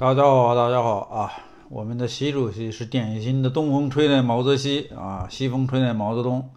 大家好，大家好啊！我们的习主席是典型的东风吹来毛泽东啊，西风吹来毛泽东。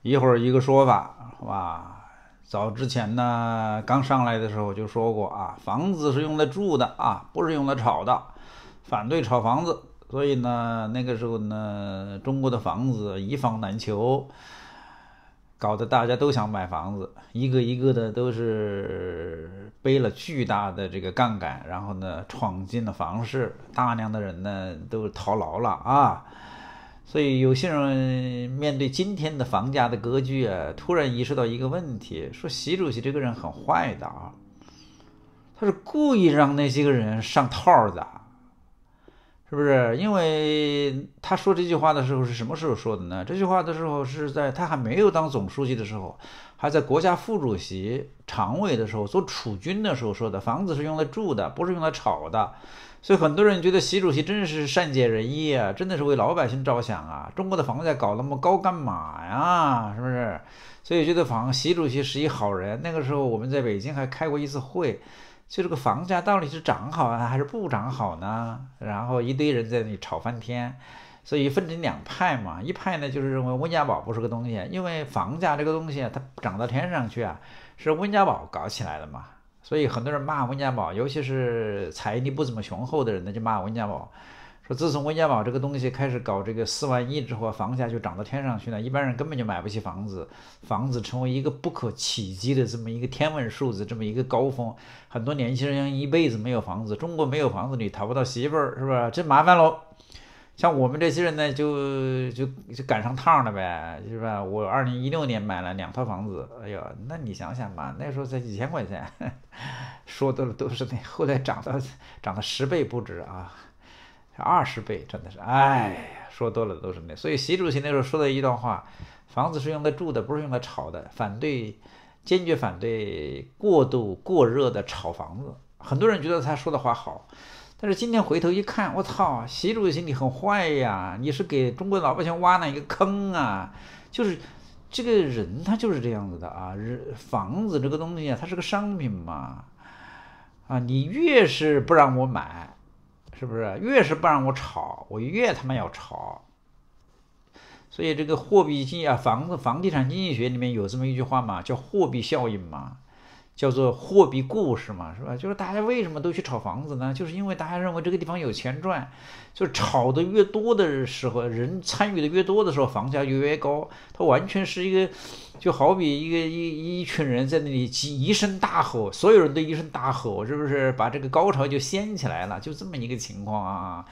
一会儿一个说法，哇！吧？早之前呢，刚上来的时候就说过啊，房子是用来住的啊，不是用来炒的，反对炒房子。所以呢，那个时候呢，中国的房子一房难求。搞得大家都想买房子，一个一个的都是背了巨大的这个杠杆，然后呢，闯进了房市，大量的人呢都逃牢了啊。所以有些人面对今天的房价的格局啊，突然意识到一个问题：说习主席这个人很坏的啊，他是故意让那些个人上套的。是不是？因为他说这句话的时候是什么时候说的呢？这句话的时候是在他还没有当总书记的时候，还在国家副主席常委的时候，做储君的时候说的。房子是用来住的，不是用来炒的。所以很多人觉得习主席真的是善解人意啊，真的是为老百姓着想啊。中国的房价搞那么高干嘛呀？是不是？所以觉得房习主席是一好人。那个时候我们在北京还开过一次会。就这个房价到底是涨好啊还是不涨好呢？然后一堆人在那里吵翻天，所以分成两派嘛。一派呢就是认为温家宝不是个东西，因为房价这个东西它涨到天上去啊，是温家宝搞起来的嘛。所以很多人骂温家宝，尤其是财力不怎么雄厚的人呢就骂温家宝。说自从温家宝这个东西开始搞这个四万亿之后，房价就涨到天上去了，一般人根本就买不起房子，房子成为一个不可企及的这么一个天文数字，这么一个高峰，很多年轻人一辈子没有房子，中国没有房子你讨不到媳妇儿是吧？这麻烦喽，像我们这些人呢，就就就赶上趟了呗，是吧？我二零一六年买了两套房子，哎呦，那你想想吧，那时候才几千块钱，说多了都是那，后来涨到涨到十倍不止啊。二十倍真的是，哎，说多了都是那。所以习主席那时候说的一段话，房子是用来住的，不是用来炒的。反对，坚决反对过度过热的炒房子。很多人觉得他说的话好，但是今天回头一看，我操，习主席你很坏呀！你是给中国老百姓挖了一个坑啊！就是这个人他就是这样子的啊。房子这个东西啊，它是个商品嘛，啊，你越是不让我买。是不是越是不让我炒，我越他妈要炒？所以这个货币经啊，房子、房地产经济学里面有这么一句话嘛，叫货币效应嘛。叫做货币故事嘛，是吧？就是大家为什么都去炒房子呢？就是因为大家认为这个地方有钱赚，就炒的越多的时候，人参与的越多的时候，房价就越高。它完全是一个，就好比一个一一群人在那里集一声大吼，所有人都一声大吼，是不是把这个高潮就掀起来了？就这么一个情况啊。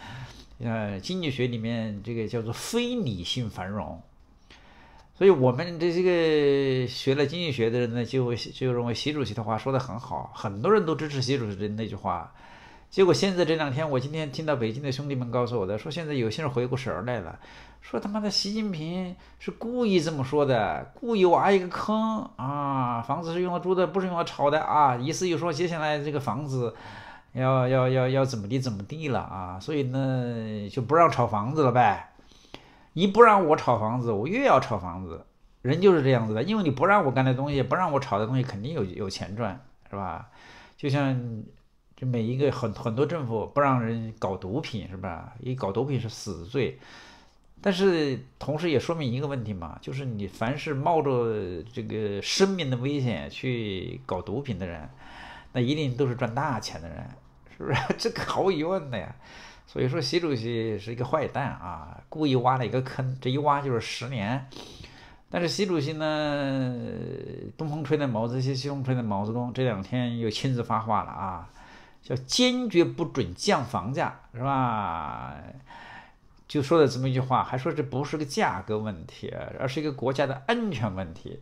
呃，经济学里面这个叫做非理性繁荣。所以，我们这些个学了经济学的人呢，就就认为习主席的话说的很好，很多人都支持习主席的那句话。结果现在这两天，我今天听到北京的兄弟们告诉我的，说现在有些人回过神来了，说他妈的习近平是故意这么说的，故意挖一个坑啊！房子是用来住的，不是用来炒的啊！意思又说接下来这个房子要要要要怎么地怎么地了啊！所以呢，就不让炒房子了呗。你不让我炒房子，我越要炒房子，人就是这样子的，因为你不让我干的东西，不让我炒的东西，肯定有有钱赚，是吧？就像这每一个很很多政府不让人搞毒品，是吧？一搞毒品是死罪，但是同时也说明一个问题嘛，就是你凡是冒着这个生命的危险去搞毒品的人，那一定都是赚大钱的人，是不是？这个毫无疑问的呀。所以说，习主席是一个坏蛋啊，故意挖了一个坑，这一挖就是十年。但是，习主席呢，东风吹的毛泽西，西风吹的毛泽东，这两天又亲自发话了啊，叫坚决不准降房价，是吧？就说了这么一句话，还说这不是个价格问题，而是一个国家的安全问题。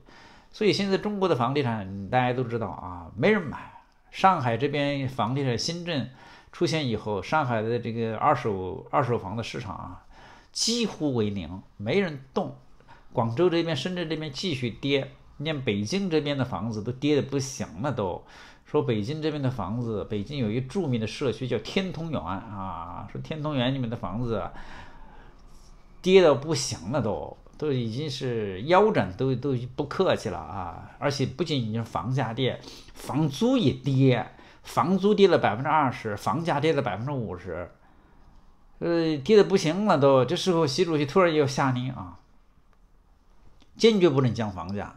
所以现在中国的房地产，大家都知道啊，没人买。上海这边房地产新政。出现以后，上海的这个二手二手房的市场啊，几乎为零，没人动。广州这边、深圳这边继续跌，连北京这边的房子都跌得不行了。都说北京这边的房子，北京有一著名的社区叫天通苑啊，说天通苑里面的房子跌到不行了，都都已经是腰斩，都都不客气了啊。而且不仅仅是房价跌，房租也跌。房租跌了百分之二十，房价跌了百分之五十，呃，跌得不行了都。这时候，习主席突然又下令啊，坚决不能降房价。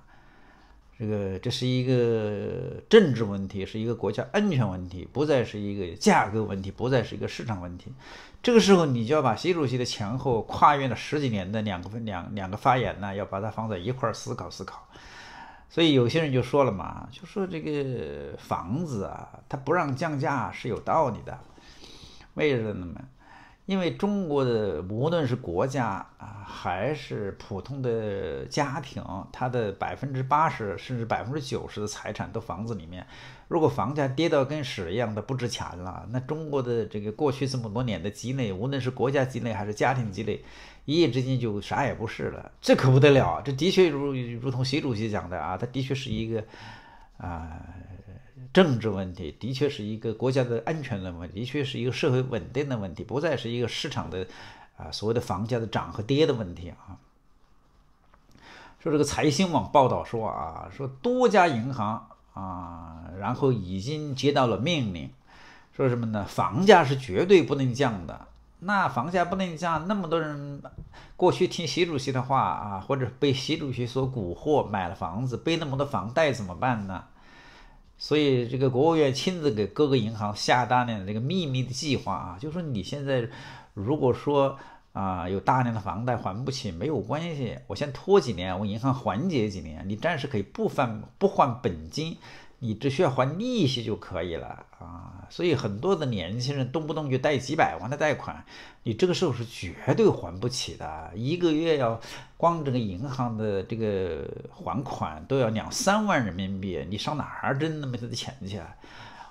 这个，这是一个政治问题，是一个国家安全问题，不再是一个价格问题，不再是一个市场问题。这个时候，你就要把习主席的前后跨越了十几年的两个两两个发言呢，要把它放在一块思考思考。所以有些人就说了嘛，就说这个房子啊，它不让降价是有道理的，为什么呢？因为中国的无论是国家啊，还是普通的家庭，他的百分之八十甚至百分之九十的财产都房子里面。如果房价跌到跟屎一样的不值钱了，那中国的这个过去这么多年的积累，无论是国家积累还是家庭积累，一夜之间就啥也不是了。这可不得了，这的确如如同习主席讲的啊，他的确是一个啊。政治问题的确是一个国家的安全的问题，的确是一个社会稳定的问题，不再是一个市场的啊所谓的房价的涨和跌的问题啊。说这个财新网报道说啊，说多家银行啊，然后已经接到了命令，说什么呢？房价是绝对不能降的。那房价不能降，那么多人过去听习主席的话啊，或者被习主席所蛊惑买了房子背那么多房贷怎么办呢？所以，这个国务院亲自给各个银行下大量的这个秘密的计划啊，就说你现在，如果说啊有大量的房贷还不起，没有关系，我先拖几年，我银行缓解几年，你暂时可以不还不还本金。你只需要还利息就可以了啊，所以很多的年轻人动不动就贷几百万的贷款，你这个时候是绝对还不起的。一个月要光这个银行的这个还款都要两三万人民币，你上哪儿挣那么多的钱去？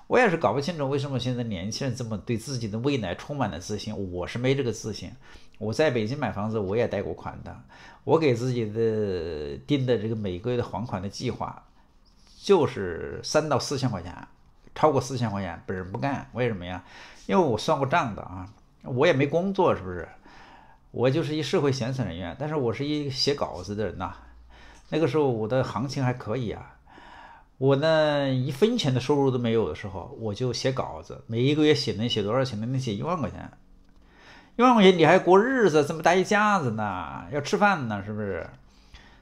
我也是搞不清楚为什么现在年轻人这么对自己的未来充满了自信，我是没这个自信。我在北京买房子，我也贷过款的，我给自己的定的这个每个月的还款的计划。就是三到四千块钱，超过四千块钱本人不干，为什么呀？因为我算过账的啊，我也没工作，是不是？我就是一社会闲散人员，但是我是一写稿子的人呐。那个时候我的行情还可以啊，我呢一分钱的收入都没有的时候，我就写稿子，每一个月写能写多少钱呢？能写一万块钱，一万块钱你还过日子，这么大一家子呢，要吃饭呢，是不是？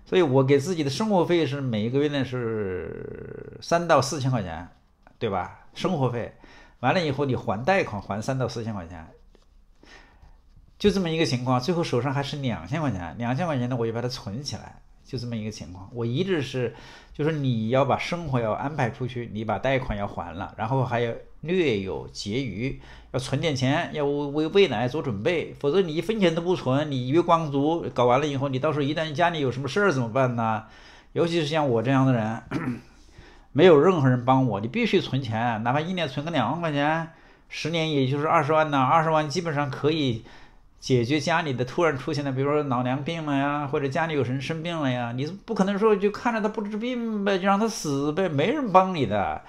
所以我给自己的生活费是每一个月呢是三到四千块钱，对吧？生活费完了以后你还贷款还三到四千块钱，就这么一个情况，最后手上还剩两千块钱。两千块钱呢我就把它存起来。就这么一个情况，我一直是，就是你要把生活要安排出去，你把贷款要还了，然后还要略有结余，要存点钱，要为未来做准备，否则你一分钱都不存，你月光族，搞完了以后，你到时候一旦家里有什么事儿怎么办呢？尤其是像我这样的人，没有任何人帮我，你必须存钱，哪怕一年存个两万块钱，十年也就是二十万呢，二十万基本上可以。解决家里的突然出现的，比如说老娘病了呀，或者家里有人生病了呀，你不可能说就看着他不治病呗，就让他死呗，没人帮你的。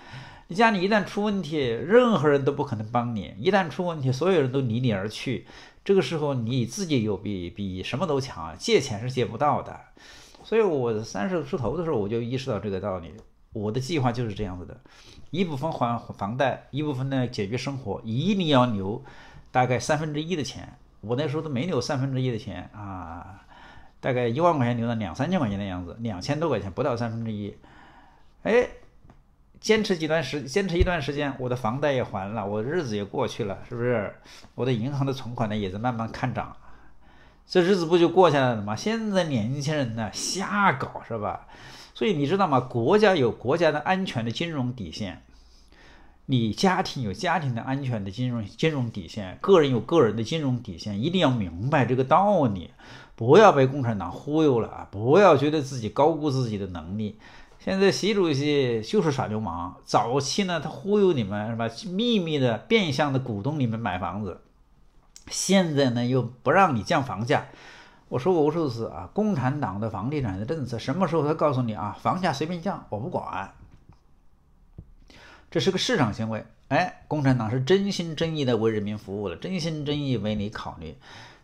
你家里一旦出问题，任何人都不可能帮你。一旦出问题，所有人都离你而去。这个时候你自己有比比什么都强，借钱是借不到的。所以我三十出头的时候，我就意识到这个道理。我的计划就是这样子的：一部分还房贷，一部分呢解决生活，一定要留大概三分之一的钱。我那时候都没留三分之一的钱啊，大概一万块钱留了两三千块钱的样子，两千多块钱不到三分之一。哎，坚持几段时，坚持一段时间，我的房贷也还了，我日子也过去了，是不是？我的银行的存款呢，也在慢慢看涨，这日子不就过下来了吗？现在年轻人呢，瞎搞是吧？所以你知道吗？国家有国家的安全的金融底线。你家庭有家庭的安全的金融金融底线，个人有个人的金融底线，一定要明白这个道理，不要被共产党忽悠了啊！不要觉得自己高估自己的能力。现在习主席就是耍流氓，早期呢他忽悠你们是吧？秘密的变相的鼓动你们买房子，现在呢又不让你降房价。我说过无数次啊，共产党的房地产的政策什么时候他告诉你啊？房价随便降，我不管。这是个市场行为，哎，共产党是真心真意的为人民服务了，真心真意为你考虑。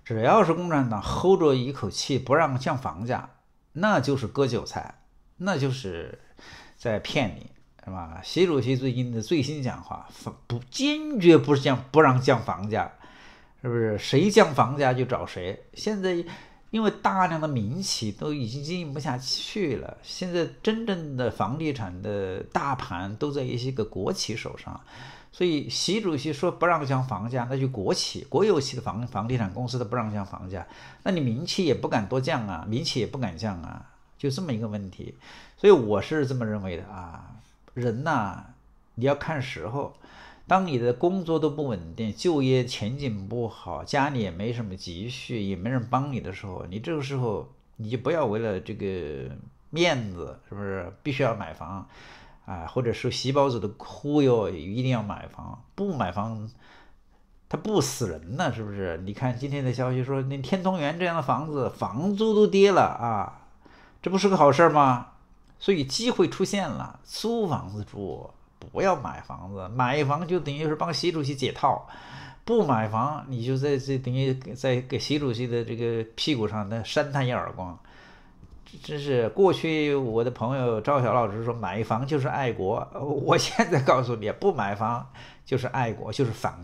只要是共产党吼着一口气不让降房价，那就是割韭菜，那就是在骗你，是吧？习主席最近的最新讲话，不坚决不降不让降房价，是不是？谁降房价就找谁。现在。因为大量的民企都已经经营不下去了，现在真正的房地产的大盘都在一些个国企手上，所以习主席说不让降房价，那就国企、国有企的房房地产公司都不让降房价，那你民企也不敢多降啊，民企也不敢降啊，就这么一个问题，所以我是这么认为的啊，人呐，你要看时候。当你的工作都不稳定，就业前景不好，家里也没什么积蓄，也没人帮你的时候，你这个时候你就不要为了这个面子，是不是必须要买房啊？或者受“死包子”的忽悠一定要买房？不买房，他不死人呢，是不是？你看今天的消息说，那天通苑这样的房子，房租都跌了啊，这不是个好事儿吗？所以机会出现了，租房子住。不要买房子，买房就等于是帮习主席解套，不买房你就在这等于在给习主席的这个屁股上那扇他一耳光。这真是过去我的朋友赵晓老师说买房就是爱国，我现在告诉你不买房就是爱国，就是反，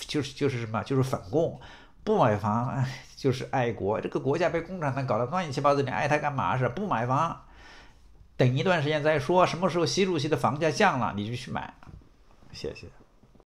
就是就是什么，就是反共，不买房就是爱国。这个国家被共产党搞得乱七八糟，你爱他干嘛是不买房？等一段时间再说，什么时候习主席的房价降了，你就去买。谢谢。